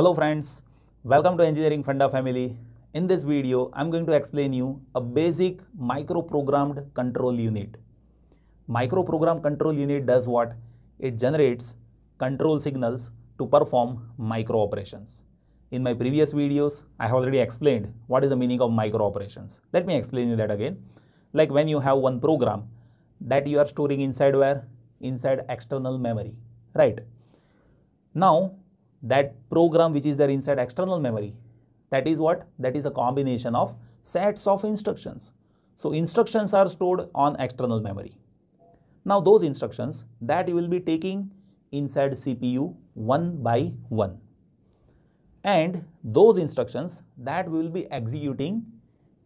Hello friends, welcome to Engineering Funda family. In this video, I'm going to explain you a basic microprogrammed control unit. Microprogram control unit does what? It generates control signals to perform micro operations. In my previous videos, I have already explained what is the meaning of micro operations. Let me explain you that again. Like when you have one program that you are storing inside where? Inside external memory, right? Now, that program which is there inside external memory that is what that is a combination of sets of instructions so instructions are stored on external memory now those instructions that you will be taking inside cpu one by one and those instructions that we will be executing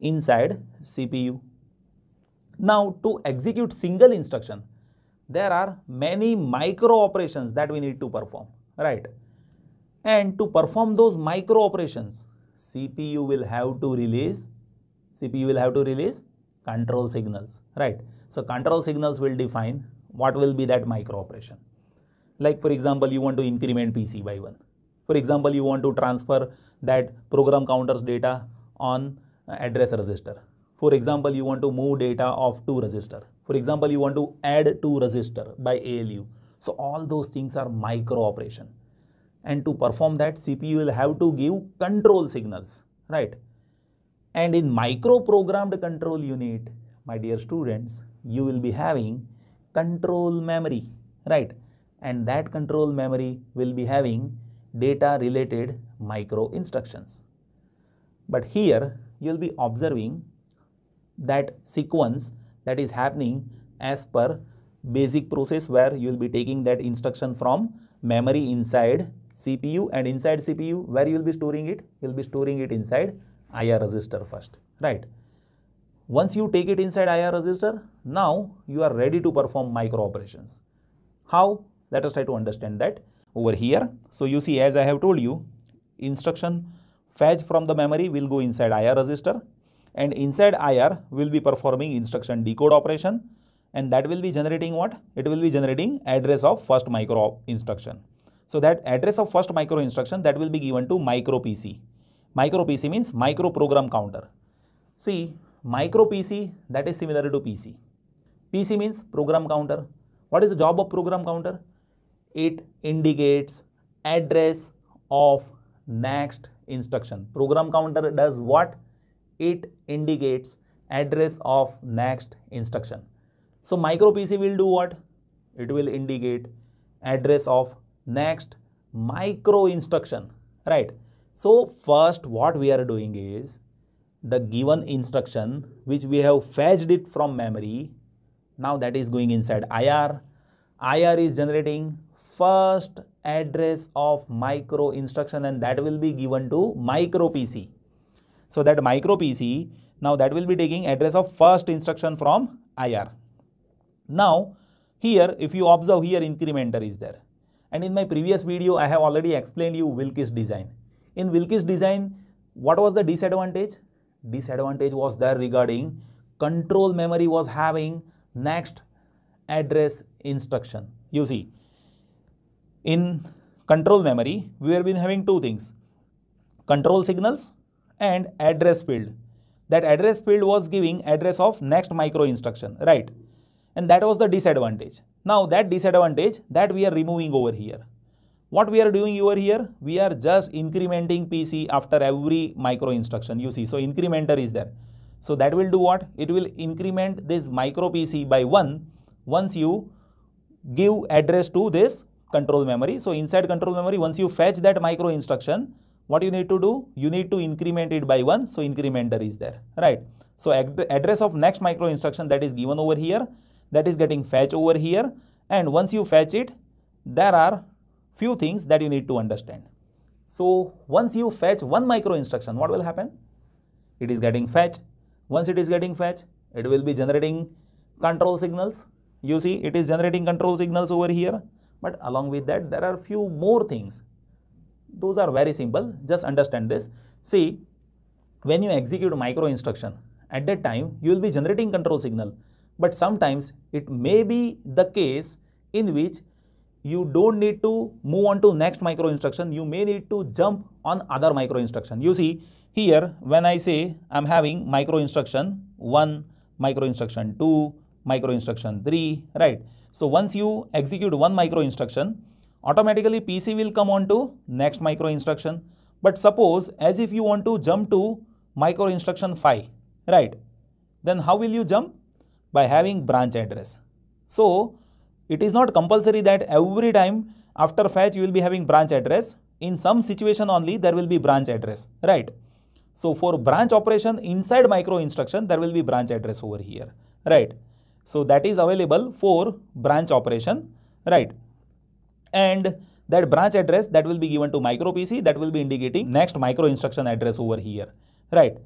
inside cpu now to execute single instruction there are many micro operations that we need to perform right and to perform those micro operations, CPU will have to release, CPU will have to release control signals, right? So control signals will define what will be that micro operation. Like for example, you want to increment PC by one. For example, you want to transfer that program counters data on address register. For example, you want to move data of two register. For example, you want to add two register by ALU. So all those things are micro operation and to perform that CPU will have to give control signals, right? And in micro-programmed control unit, my dear students, you will be having control memory, right? And that control memory will be having data related micro instructions. But here you will be observing that sequence that is happening as per basic process where you will be taking that instruction from memory inside CPU and inside CPU where you will be storing it? You will be storing it inside IR resistor first, right? Once you take it inside IR resistor, now you are ready to perform micro operations. How? Let us try to understand that over here. So you see as I have told you, instruction fetch from the memory will go inside IR resistor and inside IR will be performing instruction decode operation and that will be generating what? It will be generating address of first micro instruction. So that address of first micro instruction that will be given to micro PC. Micro PC means micro program counter. See, micro PC that is similar to PC. PC means program counter. What is the job of program counter? It indicates address of next instruction. Program counter does what? It indicates address of next instruction. So micro PC will do what? It will indicate address of Next, micro instruction, right? So first what we are doing is the given instruction which we have fetched it from memory. Now that is going inside IR. IR is generating first address of micro instruction and that will be given to micro PC. So that micro PC now that will be taking address of first instruction from IR. Now here if you observe here incrementer is there. And in my previous video, I have already explained you Wilkes design. In Wilkes design, what was the disadvantage? Disadvantage was there regarding control memory was having next address instruction. You see, in control memory, we have been having two things, control signals and address field. That address field was giving address of next micro instruction, right? and that was the disadvantage. Now that disadvantage that we are removing over here. What we are doing over here? We are just incrementing PC after every micro instruction you see. So incrementer is there. So that will do what? It will increment this micro PC by 1 once you give address to this control memory. So inside control memory once you fetch that micro instruction what you need to do? You need to increment it by 1 so incrementer is there right. So address of next micro instruction that is given over here that is getting fetched over here and once you fetch it there are few things that you need to understand. So once you fetch one micro instruction what will happen? It is getting fetched. Once it is getting fetched it will be generating control signals. You see it is generating control signals over here but along with that there are few more things. Those are very simple just understand this. See when you execute micro instruction at that time you will be generating control signal but sometimes it may be the case in which you don't need to move on to next micro instruction you may need to jump on other micro instruction you see here when i say i'm having micro instruction 1 micro instruction 2 micro instruction 3 right so once you execute one micro instruction automatically pc will come on to next micro instruction but suppose as if you want to jump to micro instruction 5 right then how will you jump by having branch address. So it is not compulsory that every time after fetch you will be having branch address. In some situation only there will be branch address, right? So for branch operation inside micro instruction there will be branch address over here, right? So that is available for branch operation, right? And that branch address that will be given to micro PC that will be indicating next micro instruction address over here, right?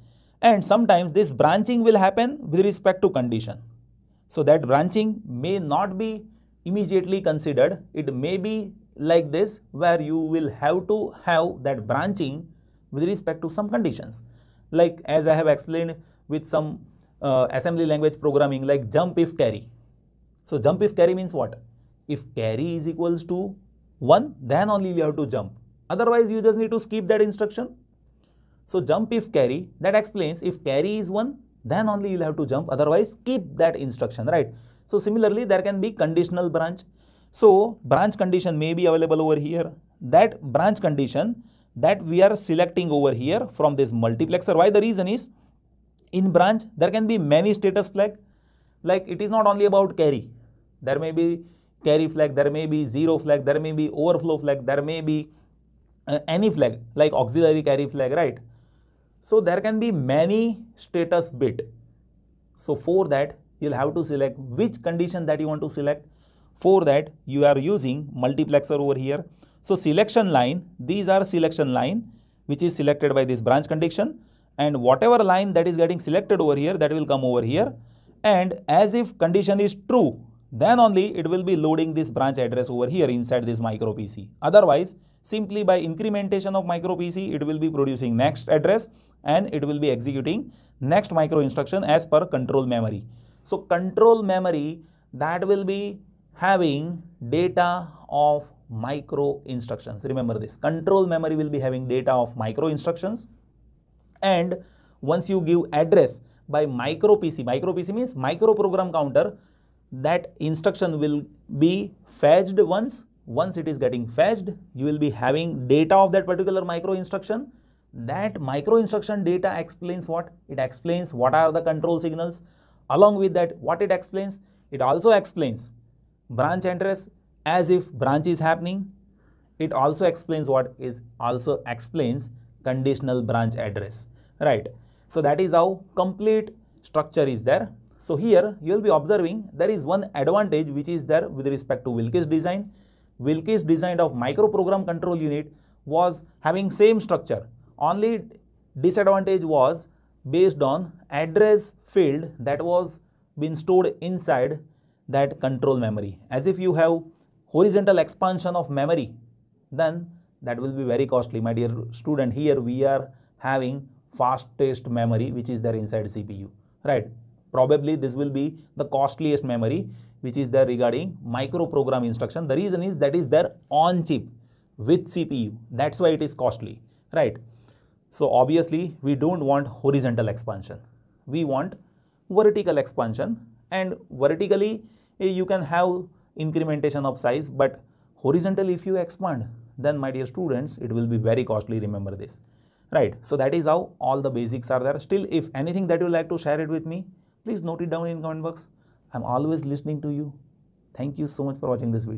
And sometimes this branching will happen with respect to condition. So that branching may not be immediately considered. It may be like this where you will have to have that branching with respect to some conditions. Like as I have explained with some uh, assembly language programming like jump if carry. So jump if carry means what? If carry is equals to 1 then only you have to jump. Otherwise you just need to skip that instruction. So jump if carry that explains if carry is 1 then only you'll have to jump otherwise keep that instruction right so similarly there can be conditional branch so branch condition may be available over here that branch condition that we are selecting over here from this multiplexer why the reason is in branch there can be many status flag like it is not only about carry there may be carry flag there may be zero flag there may be overflow flag there may be uh, any flag like auxiliary carry flag right so there can be many status bit. So for that you'll have to select which condition that you want to select. For that you are using multiplexer over here. So selection line, these are selection line which is selected by this branch condition and whatever line that is getting selected over here that will come over here and as if condition is true then only it will be loading this branch address over here inside this micro PC. Otherwise Simply by incrementation of micro PC, it will be producing next address and it will be executing next micro instruction as per control memory. So control memory that will be having data of micro instructions. Remember this control memory will be having data of micro instructions and once you give address by micro PC, micro PC means micro program counter that instruction will be fetched once once it is getting fetched you will be having data of that particular micro instruction that micro instruction data explains what it explains what are the control signals along with that what it explains it also explains branch address as if branch is happening it also explains what is also explains conditional branch address right so that is how complete structure is there so here you will be observing there is one advantage which is there with respect to Wilkes design Wilke's design of microprogram control unit was having same structure. Only disadvantage was based on address field that was been stored inside that control memory. As if you have horizontal expansion of memory, then that will be very costly. My dear student, here we are having fastest memory which is there inside CPU, right? Probably this will be the costliest memory which is there regarding micro program instruction. The reason is that is there on chip with CPU. That's why it is costly, right? So obviously we don't want horizontal expansion. We want vertical expansion and vertically eh, you can have incrementation of size but horizontally if you expand then my dear students it will be very costly remember this right so that is how all the basics are there still if anything that you like to share it with me please note it down in comment box I'm always listening to you. Thank you so much for watching this video.